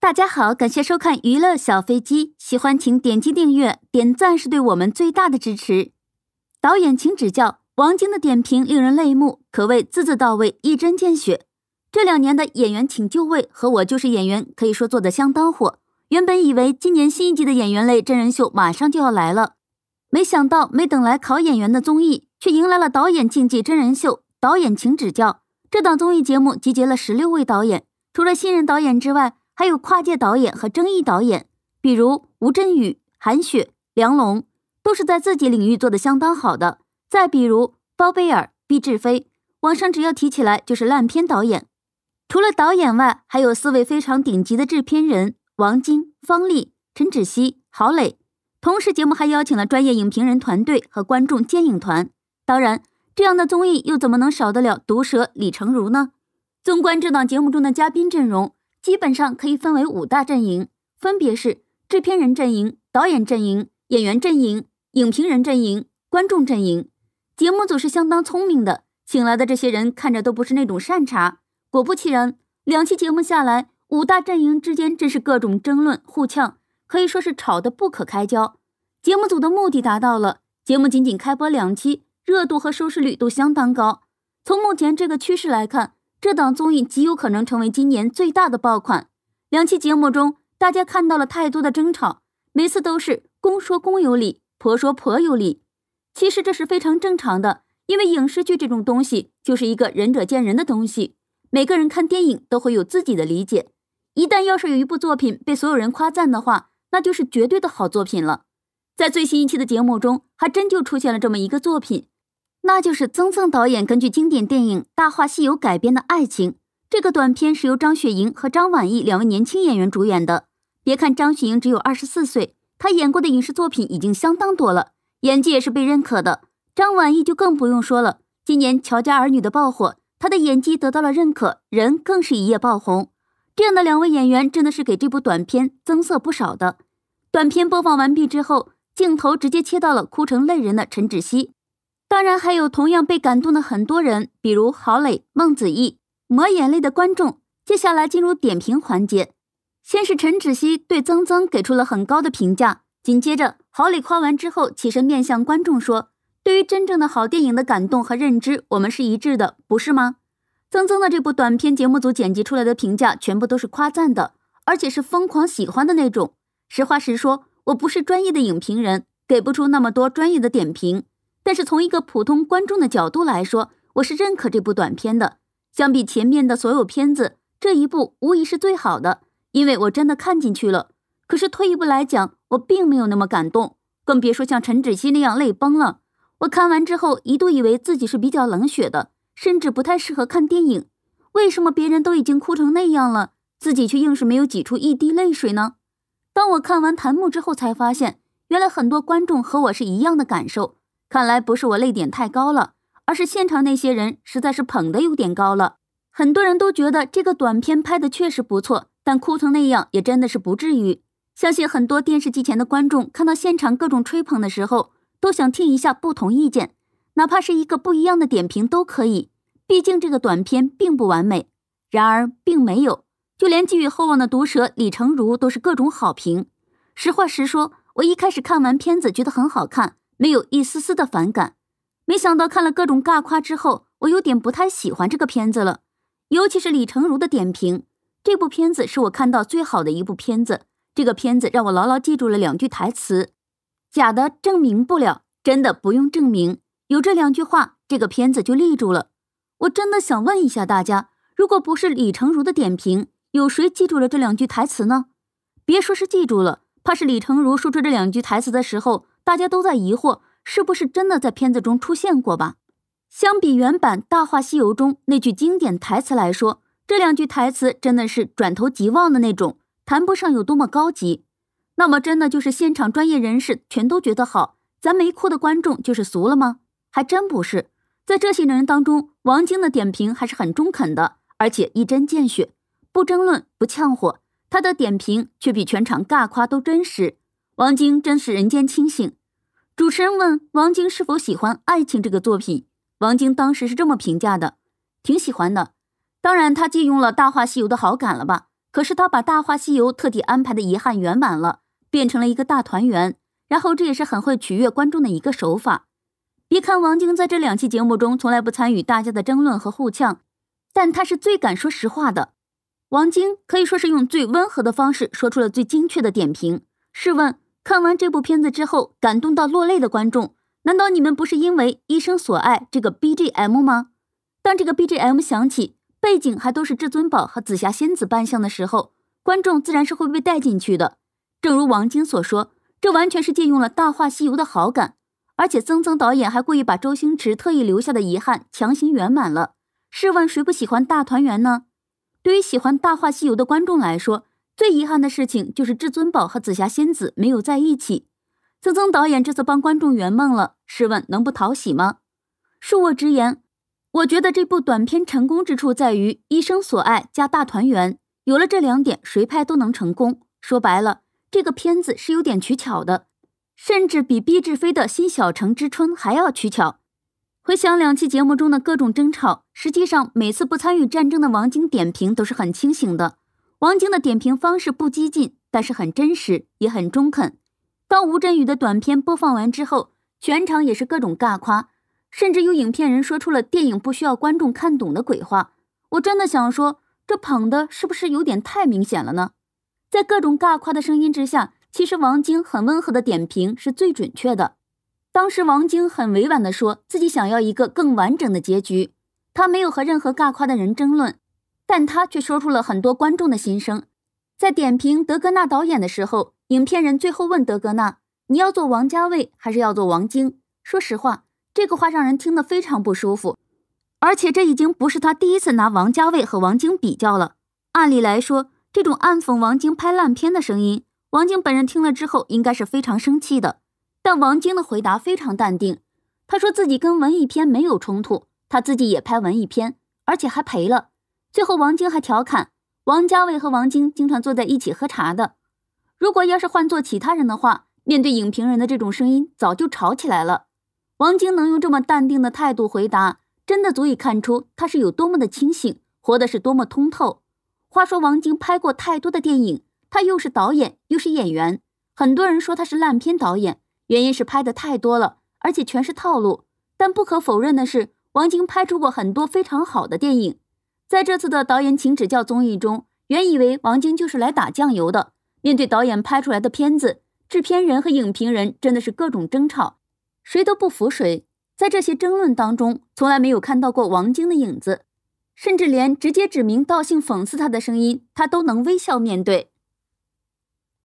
大家好，感谢收看《娱乐小飞机》，喜欢请点击订阅，点赞是对我们最大的支持。导演请指教，王晶的点评令人泪目，可谓字字到位，一针见血。这两年的演员请就位和我就是演员可以说做的相当火。原本以为今年新一季的演员类真人秀马上就要来了。没想到，没等来考演员的综艺，却迎来了导演竞技真人秀《导演请指教》。这档综艺节目集结了十六位导演，除了新人导演之外，还有跨界导演和争议导演，比如吴镇宇、韩雪、梁龙，都是在自己领域做的相当好的。再比如包贝尔、毕志飞，网上只要提起来就是烂片导演。除了导演外，还有四位非常顶级的制片人：王晶、方励、陈芷溪、郝磊。同时，节目还邀请了专业影评人团队和观众接影团。当然，这样的综艺又怎么能少得了毒舌李成儒呢？纵观这档节目中的嘉宾阵容，基本上可以分为五大阵营，分别是制片人阵营、导演阵营、演员阵营、影评人阵营、观众阵营。节目组是相当聪明的，请来的这些人看着都不是那种善茬。果不其然，两期节目下来，五大阵营之间真是各种争论、互呛。可以说是吵得不可开交，节目组的目的达到了。节目仅仅开播两期，热度和收视率都相当高。从目前这个趋势来看，这档综艺极有可能成为今年最大的爆款。两期节目中，大家看到了太多的争吵，每次都是公说公有理，婆说婆有理。其实这是非常正常的，因为影视剧这种东西就是一个仁者见仁的东西，每个人看电影都会有自己的理解。一旦要是有一部作品被所有人夸赞的话，那就是绝对的好作品了，在最新一期的节目中，还真就出现了这么一个作品，那就是曾曾导演根据经典电影《大话西游》改编的爱情这个短片，是由张雪迎和张晚意两位年轻演员主演的。别看张雪迎只有二十四岁，她演过的影视作品已经相当多了，演技也是被认可的。张晚意就更不用说了，今年《乔家儿女》的爆火，她的演技得到了认可，人更是一夜爆红。这样的两位演员，真的是给这部短片增色不少的。短片播放完毕之后，镜头直接切到了哭成泪人的陈芷溪，当然还有同样被感动的很多人，比如郝磊、孟子义、抹眼泪的观众。接下来进入点评环节，先是陈芷溪对曾曾给出了很高的评价，紧接着郝磊夸完之后起身面向观众说：“对于真正的好电影的感动和认知，我们是一致的，不是吗？”曾曾的这部短片，节目组剪辑出来的评价全部都是夸赞的，而且是疯狂喜欢的那种。实话实说，我不是专业的影评人，给不出那么多专业的点评。但是从一个普通观众的角度来说，我是认可这部短片的。相比前面的所有片子，这一部无疑是最好的，因为我真的看进去了。可是退一步来讲，我并没有那么感动，更别说像陈芷溪那样泪崩了。我看完之后，一度以为自己是比较冷血的，甚至不太适合看电影。为什么别人都已经哭成那样了，自己却硬是没有挤出一滴泪水呢？当我看完弹幕之后，才发现原来很多观众和我是一样的感受。看来不是我泪点太高了，而是现场那些人实在是捧得有点高了。很多人都觉得这个短片拍的确实不错，但哭成那样也真的是不至于。相信很多电视机前的观众看到现场各种吹捧的时候，都想听一下不同意见，哪怕是一个不一样的点评都可以。毕竟这个短片并不完美，然而并没有。就连寄予厚望的毒舌李成儒都是各种好评。实话实说，我一开始看完片子觉得很好看，没有一丝丝的反感。没想到看了各种尬夸之后，我有点不太喜欢这个片子了。尤其是李成儒的点评，这部片子是我看到最好的一部片子。这个片子让我牢牢记住了两句台词：“假的证明不了，真的不用证明。”有这两句话，这个片子就立住了。我真的想问一下大家，如果不是李成儒的点评，有谁记住了这两句台词呢？别说是记住了，怕是李成儒说出这两句台词的时候，大家都在疑惑是不是真的在片子中出现过吧？相比原版《大话西游》中那句经典台词来说，这两句台词真的是转头即忘的那种，谈不上有多么高级。那么，真的就是现场专业人士全都觉得好，咱没哭的观众就是俗了吗？还真不是。在这些人当中，王晶的点评还是很中肯的，而且一针见血。不争论，不呛火，他的点评却比全场尬夸都真实。王晶真是人间清醒。主持人问王晶是否喜欢《爱情》这个作品，王晶当时是这么评价的：“挺喜欢的。”当然，他借用了《大话西游》的好感了吧？可是他把《大话西游》特地安排的遗憾圆满了，变成了一个大团圆。然后这也是很会取悦观众的一个手法。别看王晶在这两期节目中从来不参与大家的争论和互呛，但他是最敢说实话的。王晶可以说是用最温和的方式说出了最精确的点评。试问，看完这部片子之后感动到落泪的观众，难道你们不是因为《一生所爱》这个 B G M 吗？当这个 B G M 响起，背景还都是至尊宝和紫霞仙子扮相的时候，观众自然是会被带进去的。正如王晶所说，这完全是借用了《大话西游》的好感，而且曾曾导演还故意把周星驰特意留下的遗憾强行圆满了。试问，谁不喜欢大团圆呢？对于喜欢《大话西游》的观众来说，最遗憾的事情就是至尊宝和紫霞仙子没有在一起。曾曾导演这次帮观众圆梦了，试问能不讨喜吗？恕我直言，我觉得这部短片成功之处在于一生所爱加大团圆，有了这两点，谁拍都能成功。说白了，这个片子是有点取巧的，甚至比毕志飞的新《小城之春》还要取巧。回想两期节目中的各种争吵，实际上每次不参与战争的王晶点评都是很清醒的。王晶的点评方式不激进，但是很真实，也很中肯。当吴镇宇的短片播放完之后，全场也是各种尬夸，甚至有影片人说出了电影不需要观众看懂的鬼话。我真的想说，这捧的是不是有点太明显了呢？在各种尬夸的声音之下，其实王晶很温和的点评是最准确的。当时王晶很委婉的说自己想要一个更完整的结局，他没有和任何尬夸的人争论，但他却说出了很多观众的心声。在点评德格纳导演的时候，影片人最后问德格纳：“你要做王家卫还是要做王晶？”说实话，这个话让人听得非常不舒服，而且这已经不是他第一次拿王家卫和王晶比较了。按理来说，这种暗讽王晶拍烂片的声音，王晶本人听了之后应该是非常生气的。但王晶的回答非常淡定，他说自己跟文艺片没有冲突，他自己也拍文艺片，而且还赔了。最后，王晶还调侃，王家卫和王晶经常坐在一起喝茶的。如果要是换做其他人的话，面对影评人的这种声音，早就吵起来了。王晶能用这么淡定的态度回答，真的足以看出他是有多么的清醒，活的是多么通透。话说，王晶拍过太多的电影，他又是导演又是演员，很多人说他是烂片导演。原因是拍的太多了，而且全是套路。但不可否认的是，王晶拍出过很多非常好的电影。在这次的导演请指教综艺中，原以为王晶就是来打酱油的。面对导演拍出来的片子，制片人和影评人真的是各种争吵，谁都不服谁。在这些争论当中，从来没有看到过王晶的影子，甚至连直接指名道姓讽刺他的声音，他都能微笑面对。